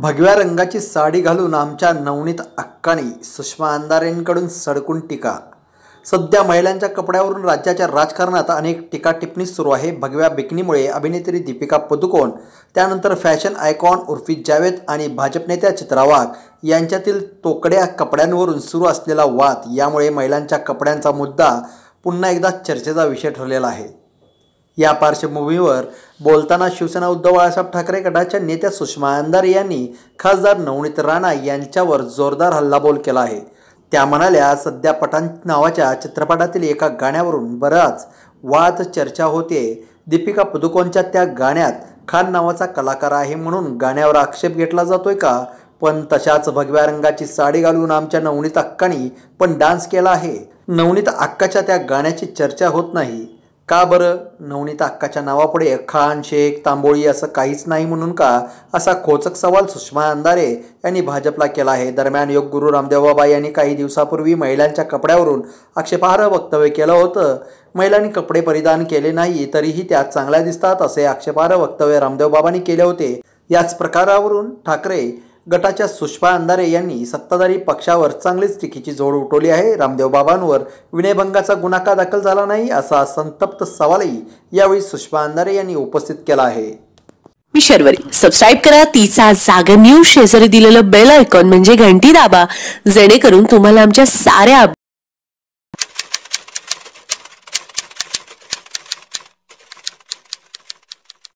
भगव्या रंगाची साडी घालून आमच्या नवनीत अक्कानी सुषमा अंधारेंकडून सडकून टीका सध्या महिलांच्या कपड्यावरून राज्याच्या राजकारणात अनेक टीका टिपणी सुरू आहे भगव्या बिकनीमुळे अभिनेत्री दीपिका पदुकोण त्यानंतर फॅशन आयकॉन उर्फी जावेद आणि भाजप नेत्या चित्रा वाघ यांच्यातील तोकड्या कपड्यांवरून सुरू असलेला वाद यामुळे महिलांच्या कपड्यांचा मुद्दा पुन्हा एकदा चर्चेचा विषय ठरलेला आहे या पार्श्वभूमीवर बोलताना शिवसेना उद्धव बाळासाहेब ठाकरे गटाच्या नेत्या सुषमा अंधारे यांनी खासदार नवनीत राणा यांच्यावर जोरदार हल्लाबोल केला आहे त्या म्हणाल्या सध्या पठाण नावाच्या चित्रपटातील एका गाण्यावरून बराच वाद चर्चा होते दीपिका पुदुकोणच्या त्या गाण्यात खान नावाचा कलाकार आहे म्हणून गाण्यावर आक्षेप घेतला जातोय का पण तशाच भगव्या रंगाची साडी घालून आमच्या नवनीत अक्कानी पण डान्स केला आहे नवनीत अक्काच्या त्या गाण्याची चर्चा होत नाही का बरं नवनीता अक्काच्या नावापुढे खान शेख तांबोळी असं काहीच नाही म्हणून का असा खोचक सवाल सुषमा अंधारे यांनी भाजपला केला आहे दरम्यान योग गुरु रामदेवबाबा यांनी काही दिवसापूर्वी महिलांच्या कपड्यावरून आक्षेपार्ह वक्तव्य केलं होतं महिलांनी कपडे परिधान केले नाही तरीही त्या चांगल्या दिसतात असे आक्षेपार्ह वक्तव्य रामदेवबाबांनी केले होते याच प्रकारावरून ठाकरे गटाच्या सुषमा अंधारे यांनी सत्ताधारी पक्षावर चांगलीच टीकेची जोड उठवली आहे रामदेव बाबांवर विनयभंगाचा गुन्हा दाखल झाला नाही असा संतप्त सवालही यावेळी सुषमा अंधारे यांनी उपस्थित केला आहे मी शर्वरी सबस्क्राईब करा तिचा जागर न्यूज शेजारी दिलेलं बेल आयकॉन म्हणजे घंटी दाबा जेणेकरून तुम्हाला आमच्या साऱ्या